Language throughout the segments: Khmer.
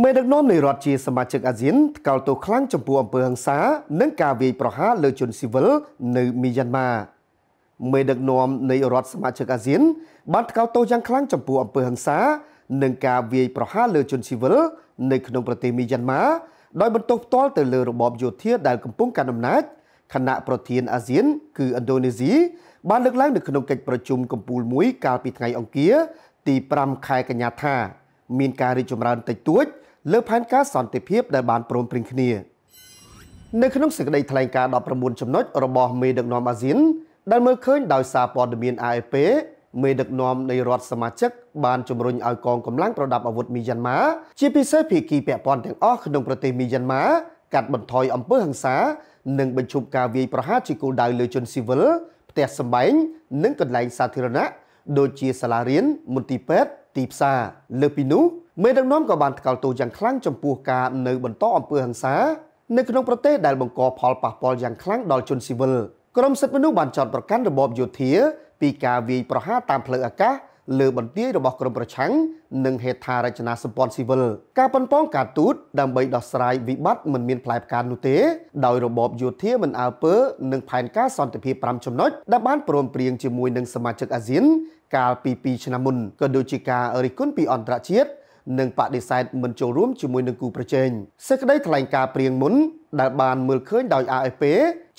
មេដឹកនាំនៃរដ្ឋជាសមាជិកអាស៊ានកោលទោសខ្លាំងចំពោះអំពើហិង្សានិងការវាយប្រហារលើជនស៊ីវិលនៅមីយ៉ាន់ម៉ាមេដឹកនាំនៃរដ្ឋសមាជិកអាស៊ានបានកោលទោសយ៉ាងខ្លាំងចំពោះអំពើហិង្សានិងការវាយប្រហារលើជនស៊ីវិលនៅក្នុងប្រទេសមីយ៉ាន់ម៉ាដោយបន្ទោសផ្ទាល់ទៅលើរបបយោធាដែលកំពុងកាន់អំណាចខណៈប្រធានអាស៊ានគឺឥណ្ឌូនេស៊ីបានលើកឡើងនៅក្នុងកិច្ចប្រជុំកំពូលមួយកាលពីថ្ងៃអង្គារទី5ខែកញ្ញាថាមានការរីកចម្រើនតិចតួចលើផែនការសន្តិភាពដែលបានព្រមព្រៀងគ្នានៅ ក្នុងសេចក្តីថ្លែងការណ៍19ចំណុច របស់មេដឹកនាំអាស៊ានដែលមើលឃើញ ដោយសារព័ត៌មាន AFP មេដឹកនាំនៃរដ្ឋសមាជិកបានជំរុញឲ្យកងកម្លាំងប្រដាប់អាវុធមីយ៉ាន់ម៉ាជាពិសេសភាគីពាក់ព័ន្ធទាំងអស់ក្នុងប្រទេសមីយ៉ាន់ម៉ាកាត់បន្ថយអំពើហិង្សា និងបញ្ឈប់ការវាយប្រហារជាគោលដៅលើជនស៊ីវិលផ្ទះសម្បែងនិងកន្លែងសាធារណៈដូចជាសាលារៀនមន្ទីរពេទ្យទីផ្សារលើពីនោះមេដឹកនាំក៏បានថ្កោលទោសយ៉ាងខ្លាំងចំពោះការនៅបន្តអំពើហិង្សានៅក្នុងប្រទេសដែលបង្កផលប៉ះពាល់យ៉ាងខ្លាំងដល់ជនស៊ីវិលក្រមសិទ្ធិមនុស្សបានចោទប្រកាន់របបយោធាពីការវាយប្រហារតាមផ្លូវអាកាសលើបន្ទាយរបស់ក្រមប្រឆាំងនិងហេដ្ឋារចនាសម្ព័ន្ធស៊ីវិលការប៉ុនប៉ងការទូតដើម្បីដោះស្រាយវិបត្តិមិនមានផ្លែផ្កានោះទេដោយរបបយោធាមិនអើពើនិងផែនការសន្តិភាព5ចំណុចដែលបានព្រមព្រៀងជាមួយនឹងសមាជិកអាស៊ានកាលពី2ឆ្នាំមុនក៏ដូចជាការរិះគន់ពីអន្តរជាតិនិងបដិសេធមិនចូលរួមជាមួយនឹងគូប្រជែងសេចក្តីថ្លែងការណ៍ព្រៀងមុនដែលបានមើលឃើញដោយ AFP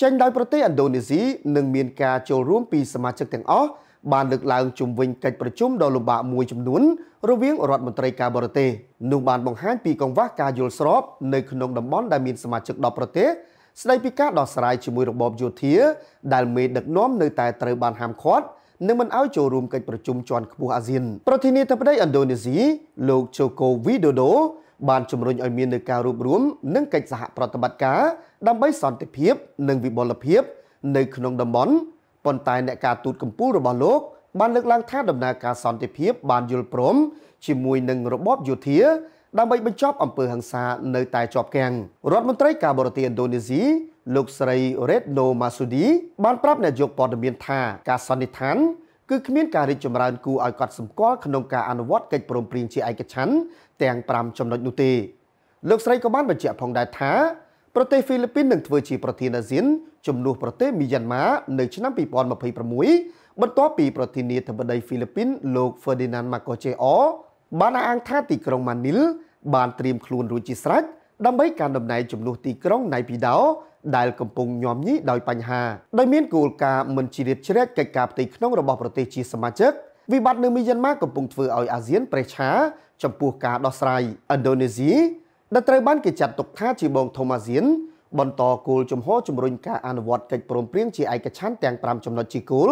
ចេញ ដោយប្រទេសឥណ្ឌូនេស៊ីនឹងមានការចូលរួមពីសមាជិកទាំងអស់បានលើកឡើងជំវិញកិច្ចប្រជុំដ៏លំបាកមួយចំនួនរវាងរដ្ឋមន្ត្រីការបរទេសនោះបានបង្ហាញពីកង្វះការយល់ស្របនៅក្នុងតំបន់ដែលមានសមាជិក10ប្រទេសស្ដីពីការដោះស្រាយជាមួយរបបយោធា ដែលមេដឹកនាំនៅតែត្រូវបានហាមឃាត់និងមិនអោយចូលរួមកិច្ចប្រជុំជាន់ខ្ពស់អាស៊ានប្រធានាធិបតីឥណ្ឌូនេស៊ីលោកជូកូវីដូដូបានជំរុញឲ្យមាននឹងការរួបរวมនិងកិច្ចសហប្រតិបត្តិការដើម្បីសន្តិភាព និងវិបលភាព នៅក្នុងតំបន់ប៉ុន្តែអ្នកការទូតកម្ពុជារបស់លោកបានលើកឡើងថាដំណើរការសន្តិភាពបានយល់ព្រមជាមួយនឹងរបបយោធា ដើម្បីបញ្ចប់អំពើហិង្សានៅតែជាប់គាំងរដ្ឋមន្ត្រីការបរទេសឥណ្ឌូនេស៊ីលោកស្រី Redno Masudi បានប្រាប់អ្នកយកព័ត៌មានថាការសន្និដ្ឋានគឺគ្មានការរីកចម្រើនគួរឲ្យកត់សម្គាល់ក្នុងការអនុវត្តកិច្ចព្រមព្រៀងជាឯកច្ឆន្ទទាំង5ចំណុចនោះទេលោកស្រីក៏បានបញ្ជាក់ផងដែរថាប្រទេសហ្វីលីពីននឹងធ្វើជាប្រធានអាស៊ានជំនួសប្រទេសមីយ៉ាន់ម៉ានៅឆ្នាំ2026បន្ទាប់ពីប្រធានាធិបតីហ្វីលីពីន លោក Ferdinand Marcos Jr បានអះអាងថាទីក្រុងម៉ានីល បានត្រៀមខ្លួនរួចជាស្រេចដើម្បីការដំណែងចំនួនទីក្រុងណៃពីដោដែលកំពុងញោមញីដោយបញ្ហាដោយមានគោលការណ៍មិនជ្រៀតជ្រែកកិច្ចការផ្ទៃក្នុងរបស់ប្រទេសជាសមាជិកវិបត្តិនៅមីយ៉ាន់ម៉ាកំពុងធ្វើឲ្យអាស៊ានប្រេះឆាចំពោះការដោះស្រាយឥណ្ឌូនេស៊ីដែលត្រូវបានគេចាត់ទុកថាជាបងធំអាស៊ាន បន្តគោលជំហរជំរុញការអនុវត្តកិច្ចព្រមព្រៀងជាឯកច្ឆន្ទទាំង5ចំណុចជាគោល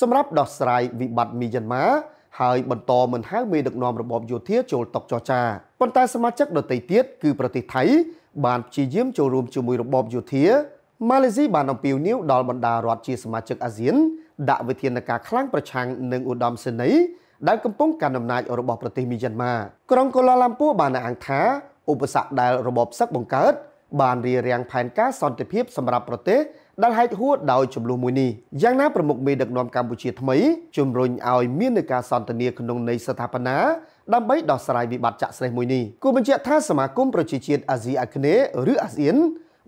សម្រាប់ដោះស្រាយវិបត្តិមីយ៉ាន់ម៉ាហើយបន្តមិនហៅមេដឹកនាំរបបយោធាចូលតុចរចាប៉ុន្តែសមាជិកដទៃទៀតគឺប្រទេសថៃ បានព្យាយាមចូលរួមជាមួយរបបយោធាម៉ាឡេស៊ីបានអំពាវនាវដល់បណ្ដារដ្ឋជាសមាជិក អាស៊ានដាក់វិធានការខ្លាំងប្រឆាំងនឹងឧត្តមសេនីយ៍ដែលកំពុងកាន់អំណាចរបស់ប្រទេសមីយ៉ាន់ម៉ាក្រុងកូឡាឡាំពួរបានអង្គថាឧបសគ្គដែលរបបសឹកបង្កើតបានរៀបរៀងផែនការសន្តិភាពសម្រាប់ប្រទេសដែលហែកហួតដោយចំនួនមួយនេះយ៉ាងណាប្រមុខមេដឹកនាំកម្ពុជាថ្មីជំរុញឲ្យមាននៃការសន្ទនាក្នុងន័យស្ថាបនាដើម្បីដោះស្រាយវិបត្តិចាក់ស្រេះមួយនេះគូបញ្ជាក់ថាសមាគមប្រជាជាតិអាស៊ីអាគ្នេយ៍ឬអាស៊ាន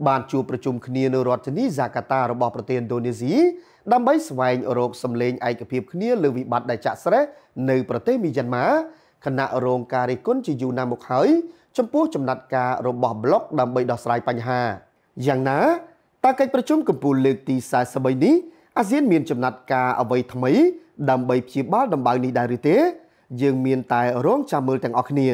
បានជួបប្រជុំគ្នានៅរដ្ឋធានីហ្សាកាតារបស់ប្រទេសឥណ្ឌូនេស៊ីដើម្បីស្វែងរកសម្លេងឯកភាពគ្នាលើវិបត្តិដែលចាក់ស្រេះនៅប្រទេសមីយ៉ាន់ម៉ាគណៈរងការរិះគន់ជាយូរណាស់មកហើយ ចំពោះចំណាត់ការរបស់ប្លុកដើម្បីដោះស្រាយបញ្ហាយ៉ាងណាតើកិច្ចប្រជុំកម្ពុជាលើកទី43នេះអាស៊ានមានចំណាត់ការអ្វីថ្មីដើម្បីព្យាបាលដំបៅនេះដែរឬទេយើងមានតែរងចាំមើលទាំងអស់គ្នា